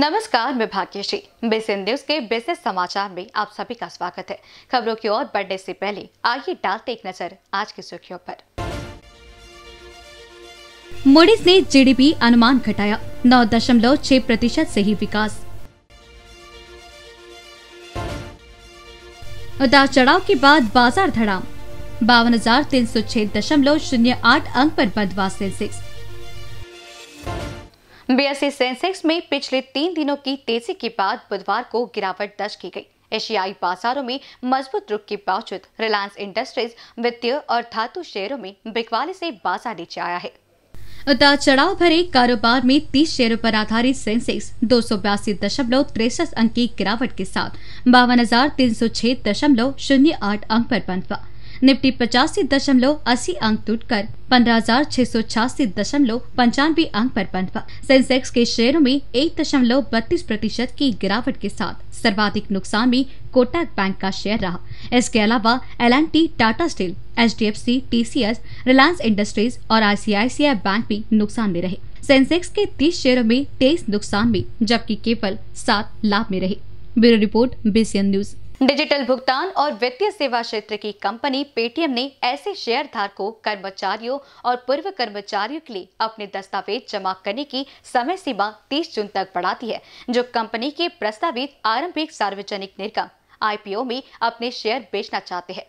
नमस्कार मैं Bhagyashree BCN news के बिजनेस समाचार में आप सभी का स्वागत है खबरों की ओर बढ़ने से पहले आइए डालते एक नजर आज की सुर्खियों पर मोडिस ने जीडीपी अनुमान घटाया नौ दशमलव छह प्रतिशत ऐसी ही विकास उतार चढ़ाव के बाद बाजार धड़ाम बावन हजार तीन सौ छह दशमलव शून्य आठ अंक आरोप बंद वास्तव बीएसई सेंसेक्स में पिछले तीन दिनों की तेजी के बाद बुधवार को गिरावट दर्ज की गई एशियाई बाजारों में मजबूत रुख के बावजूद रिलायंस इंडस्ट्रीज वित्तीय और धातु शेयरों में बिकवाली से बाजार नीचे आया है उतार चढ़ाव भरे कारोबार में 30 शेयरों पर आधारित सेंसेक्स दो दशमलव तिरसठ अंक की गिरावट के साथ बावन हजार तीन सौ छह दशमलव शून्य आठ अंक पर बंद हुआ निफ्टी पचासी दशमलव अस्सी अंक टूटकर पंद्रह हजार छह सौ छियासी दशमलव पंचानवे अंक पर बंद सेंसेक्स के शेयरों में एक दशमलव बत्तीस प्रतिशत की गिरावट के साथ सर्वाधिक नुकसान में कोटक बैंक का शेयर रहा इसके अलावा L Tata steel H D F C S Reliance industries और आई बैंक भी नुकसान में रहे सेंसेक्स के तीस शेयरों में तेईस नुकसान में जबकि केवल सात लाभ में रहे bureau report BCN news digital भुगतान और वित्तीय सेवा क्षेत्र की कंपनी पेटीएम ने ऐसे शेयर धारकों कर्मचारियों और पूर्व कर्मचारियों के लिए अपने दस्तावेज जमा करने की समय सीमा 30 जून तक बढ़ा दी है जो कंपनी के प्रस्तावित आरंभिक सार्वजनिक निर्गम आईपीओ में अपने शेयर बेचना चाहते हैं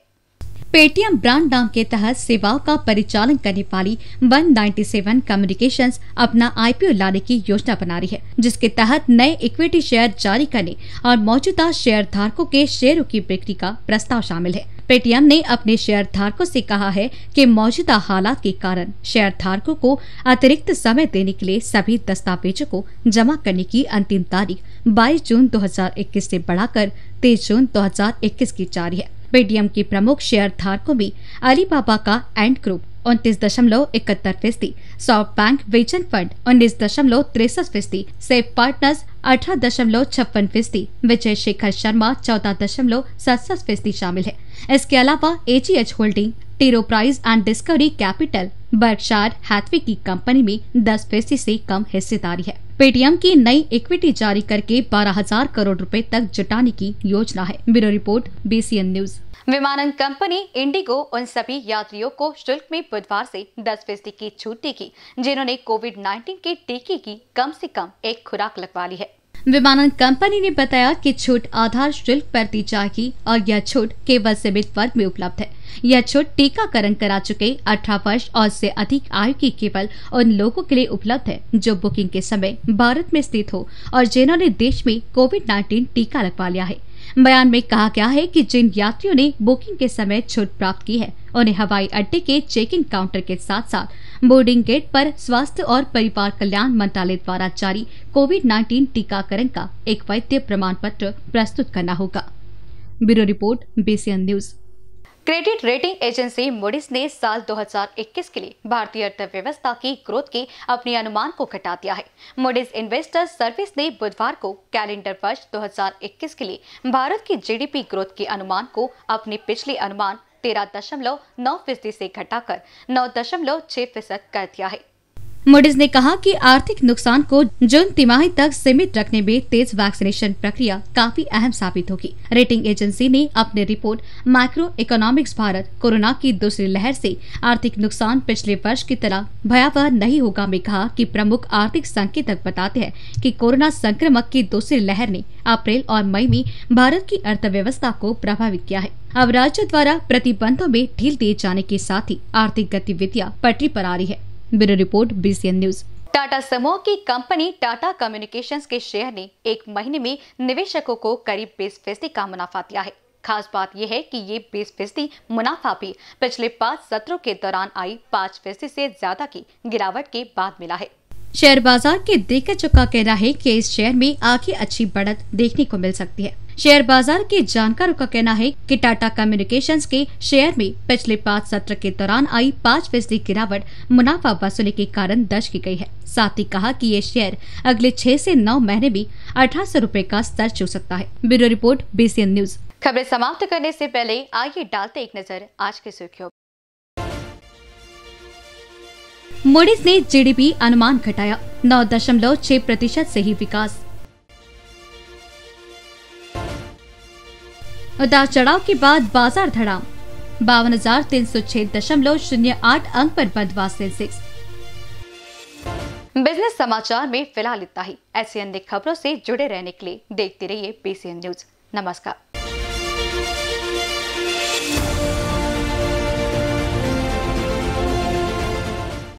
पेटीएम ब्रांड नाम के तहत सेवाओं का परिचालन करने वाली 197 कम्युनिकेशन अपना आईपीओ लाने की योजना बना रही है जिसके तहत नए इक्विटी शेयर जारी करने और मौजूदा शेयर धारकों के शेयरों की बिक्री का प्रस्ताव शामिल है पेटीएम ने अपने शेयर धारकों से कहा है कि मौजूदा हालात के कारण शेयर धारकों को अतिरिक्त समय देने के लिए सभी दस्तावेजों को जमा करने की अंतिम तारीख 22 जून 2021 से बढ़ाकर 23 जून 2021 की जारी है पेटीएम की प्रमुख शेयर धारकों में अलीबाबा का एंड ग्रुप उनतीस दशमलव इकहत्तर फीसदी सॉफ्ट बैंक वेचन फंड उन्नीस दशमलव तिरसठ फीसदी सेफ पार्टनर्स अठारह दशमलव छप्पन फीसदी विजय शेखर शर्मा चौदह दशमलव सड़सठ फीसदी शामिल है इसके अलावा AGH holding T Rowe Price and Discovery Capital Berkshire Hathaway की कंपनी में दस फीसदी से कम हिस्सेदारी है पेटीएम की नई इक्विटी जारी करके 12000 करोड़ रुपए तक जुटाने की योजना है ब्यूरो रिपोर्ट बीसीएन न्यूज विमानन कंपनी इंडिगो उन सभी यात्रियों को शुल्क में बुधवार से 10 फीसदी की छूट देगी जिन्होंने कोविड 19 के टीके की कम से कम एक खुराक लगवा ली है विमानन कंपनी ने बताया कि छूट आधार शुल्क पर दी जाएगी और यह छूट केवल सीमित वर्ग में उपलब्ध है यह छूट टीकाकरण करा चुके अठारह वर्ष और से अधिक आयु की केवल उन लोगों के लिए उपलब्ध है जो बुकिंग के समय भारत में स्थित हो और जिन्होंने देश में कोविड नाइन्टीन टीका लगवा लिया है बयान में कहा गया है कि जिन यात्रियों ने बुकिंग के समय छूट प्राप्त की है उन्हें हवाई अड्डे के चेकिंग काउंटर के साथ साथ बोर्डिंग गेट पर स्वास्थ्य और परिवार कल्याण मंत्रालय द्वारा जारी कोविड 19 टीकाकरण का एक वैध प्रमाण पत्र प्रस्तुत करना होगा bureau report BCN news credit rating agency Moody's ने साल 2021 के लिए भारतीय अर्थव्यवस्था की ग्रोथ के अपने अनुमान को घटा दिया है मोडिस इन्वेस्टर सर्विस ने बुधवार को कैलेंडर वर्ष 2021 के लिए भारत की जीडीपी ग्रोथ के अनुमान को अपने पिछले अनुमान तेरह दशमलव नौ फीसदी घटा घटाकर नौ दशमलव छह फीसद कर दिया है मोडिस ने कहा कि आर्थिक नुकसान को जून तिमाही तक सीमित रखने में तेज वैक्सीनेशन प्रक्रिया काफी अहम साबित होगी रेटिंग एजेंसी ने अपने report micro economics Bharat corona की दूसरी लहर से आर्थिक नुकसान पिछले वर्ष की तरह भयावह नहीं होगा में कहा कि प्रमुख आर्थिक संकेतक बताते हैं कि कोरोना संक्रमण की दूसरी लहर ने अप्रैल और मई में भारत की अर्थव्यवस्था को प्रभावित किया है अब राज्य द्वारा प्रतिबंधों में ढील दिए जाने के साथ ही आर्थिक गतिविधियां पटरी पर आ रही है bureau report BCN news Tata समूह की कंपनी टाटा कम्युनिकेशंस के शेयर ने एक महीने में निवेशकों को करीब बीस फीसदी का मुनाफा दिया है खास बात यह है कि ये बीस फीसदी मुनाफा भी पिछले पाँच सत्रों के दौरान आई पाँच फीसदी से ज्यादा की गिरावट के बाद मिला है शेयर बाजार के दिग्गजों का कहना है कि इस शेयर में आगे अच्छी बढ़त देखने को मिल सकती है शेयर बाजार के जानकारों का कहना है कि टाटा कम्युनिकेशंस के शेयर में पिछले पाँच सत्र के दौरान आई पाँच फीसदी गिरावट मुनाफा वसूली के कारण दर्ज की गई है साथ ही कहा कि ये शेयर अगले छह से नौ महीने में अठारह सौ रूपए का स्तर छू सकता है ब्यूरो रिपोर्ट बीसीएन न्यूज खबरें समाप्त करने से पहले आइए डालते एक नजर आज की सुर्खियों मोडिस ने जीडीपी अनुमान घटाया नौ दशमलव छह प्रतिशत से ही विकास उतार चढ़ाव के बाद बाजार धड़ाम बावन हजार तीन सौ छह दशमलव शून्य आठ अंक पर बंद हुआ सेंसेक्स बिजनेस समाचार में फिलहाल इतना ही ऐसी अन्य खबरों से जुड़े रहने के लिए देखते रहिए बीसीएन न्यूज नमस्कार